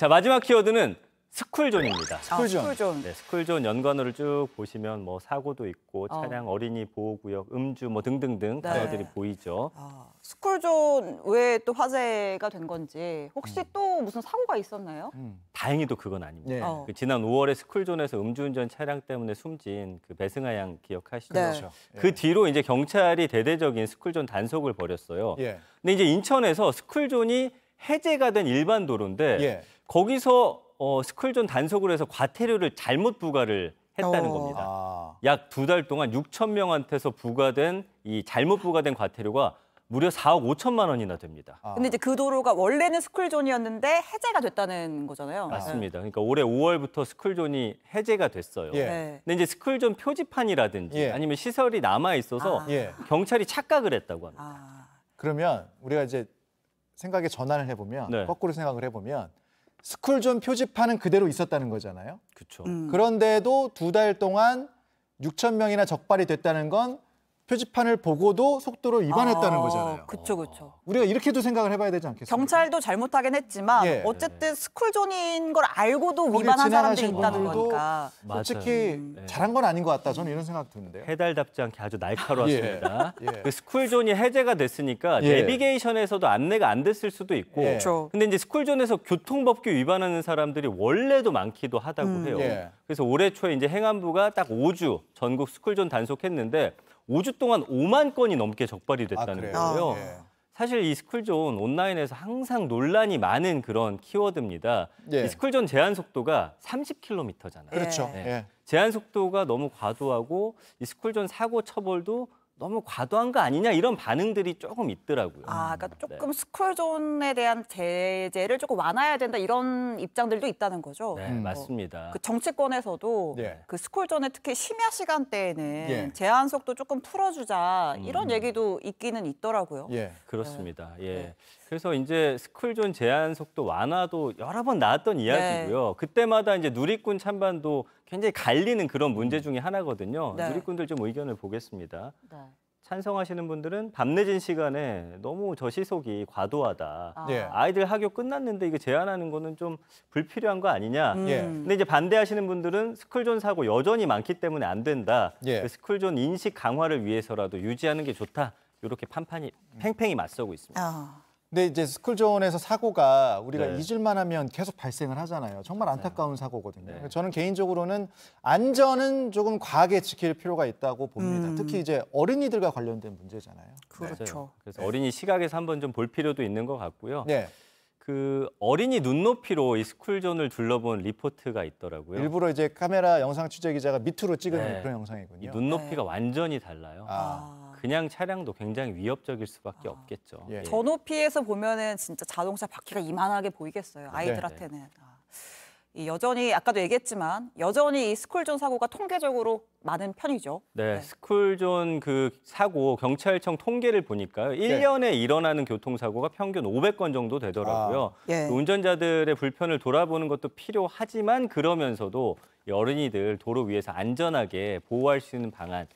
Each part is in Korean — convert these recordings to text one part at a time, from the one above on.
자, 마지막 키워드는 스쿨존입니다. 아, 스쿨존. 스쿨존. 네, 스쿨존 연관어를 쭉 보시면 뭐 사고도 있고 어. 차량 어. 린이 보호구역, 음주 뭐 등등등 네. 단어들이 네. 보이죠. 아, 스쿨존 왜 또 화제가 된 건지 혹시 음. 또 무슨 사고가 있었나요? 음. 다행히도 그건 아닙니다. 네. 어. 그 지난 5월에 스쿨존에서 음주운전 차량 때문에 숨진 그 배승하 양 기억하시죠? 네. 그그 그렇죠. 예. 뒤로 이제 경찰이 대대적인 스쿨존 단속을 벌였어요. 예. 근데 이제 인천에서 스쿨존이 해제가 된 일반 도로인데 예. 거기서 어, 스쿨존 단속을 해서 과태료를 잘못 부과를 했다는 어. 겁니다. 아. 약두 달 동안 6천 명한테서 부과된 이 잘못 부과된 과태료가 무려 4억 5천만 원이나 됩니다. 아. 근데 이제 그 도로가 원래는 스쿨존이었는데 해제가 됐다는 거잖아요. 아. 맞습니다. 그러니까 올해 5월부터 스쿨존이 해제가 됐어요. 예. 네. 근데 이제 스쿨존 표지판이라든지 예. 아니면 시설이 남아 있어서 아. 예. 경찰이 착각을 했다고 합니다. 아. 그러면 우리가 이제 생각에 전환을 해보면 네. 거꾸로 생각을 해보면 스쿨존 표지판은 그대로 있었다는 거잖아요. 그렇죠. 음. 그런데도 두 달 동안 6천 명이나 적발이 됐다는 건 표지판을 보고도 속도를 위반했다는 아, 거잖아요. 그렇죠, 그렇죠. 우리가 이렇게도 생각을 해봐야 되지 않겠습니까? 경찰도 잘못하긴 했지만 예. 어쨌든 스쿨존인 걸 알고도 위반한 사람들이 있다는 거니까. 솔직히 맞 음. 네. 잘한 건 아닌 것 같다. 저는 이런 생각 드는데요. 해달답지 않게 아주 날카로웠습니다. 예. 예. 그 스쿨존이 해제가 됐으니까 예. 내비게이션에서도 안내가 안 됐을 수도 있고 그 근데 이제 스쿨존에서 교통법규 위반하는 사람들이 원래도 많기도 하다고 음. 해요. 예. 그래서 올해 초에 이제 행안부가 딱 5주 전국 스쿨존 단속했는데 5주 동안 5만 건이 넘게 적발이 아, 됐다는 아, 거예요. 아, 네. 사실 이 스쿨존 온라인에서 항상 논란이 많은 그런 키워드입니다. 네. 이 스쿨존 제한 속도가 30km잖아요. 그렇죠. 네. 예. 제한 속도가 너무 과도하고 이 스쿨존 사고 처벌도 너무 과도한 거 아니냐 이런 반응들이 조금 있더라고요. 아, 그러니까 음, 조금 네. 스쿨존에 대한 제재를 조금 완화해야 된다 이런 입장들도 있다는 거죠. 네, 음. 맞습니다. 그 정치권에서도 네. 그 스쿨존에 특히 심야 시간대에는 예. 제한 속도 조금 풀어주자 이런 음. 얘기도 있기는 있더라고요. 예, 네. 그렇습니다. 예. 네. 예. 그래서 이제 스쿨존 제한 속도 완화도 여러 번 나왔던 네. 이야기고요. 그때마다 이제 누리꾼 찬반도 굉장히 갈리는 그런 문제 음. 중에 하나거든요. 네. 누리꾼들 좀 의견을 보겠습니다. 찬성하시는 분들은 밤늦은 시간에 너무 저시속이 과도하다. 아. 예. 이들 학교 끝났는데 이거 제한하는 거는 좀 불필요한 거 아니냐. 음. 예. 근데 이제 반대하시는 분들은 스쿨존 사고 여전히 많기 때문에 안 된다. 예. 그 스쿨존 인식 강화를 위해서라도 유지하는 게 좋다. 이렇게 판판이 팽팽히 맞서고 있습니다. 아. 근데 이제 스쿨존에서 사고가 우리가 네. 잊을만 하면 계속 발생을 하잖아요. 정말 네. 안타까운 사고거든요. 네. 저는 개인적으로는 안전은 조금 과하게 지킬 필요가 있다고 봅니다. 음. 특히 이제 어린이들과 관련된 문제잖아요. 그렇죠. 그래서 네. 어린이 시각에서 한번 좀 볼 필요도 있는 것 같고요. 네. 그 어린이 눈높이로 이 스쿨존을 둘러본 리포트가 있더라고요. 일부러 이제 카메라 영상 취재 기자가 밑으로 찍은 네. 그런 영상이군요. 눈높이가 네. 완전히 달라요. 아. 아. 그냥 차량도 굉장히 위협적일 수밖에 아. 없겠죠. 예. 저 예. 높이에서 보면은 진짜 자동차 바퀴가 이만하게 보이겠어요. 네. 아이들한테는. 네. 여전히 아까도 얘기했지만 여전히 이 스쿨존 사고가 통계적으로 많은 편이죠. 네, 네. 스쿨존 그 사고 경찰청 통계를 보니까 1년에 네. 일어나는 교통사고가 평균 500건 정도 되더라고요. 아, 예. 그 운전자들의 불편을 돌아보는 것도 필요하지만 그러면서도 어린이들 도로 위에서 안전하게 보호할 수 있는 방안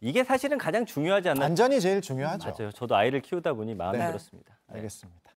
이게 사실은 가장 중요하지 않나요? 안전이 제일 중요하죠. 맞아요. 저도 아이를 키우다 보니 마음에 네. 들었습니다. 네. 알겠습니다.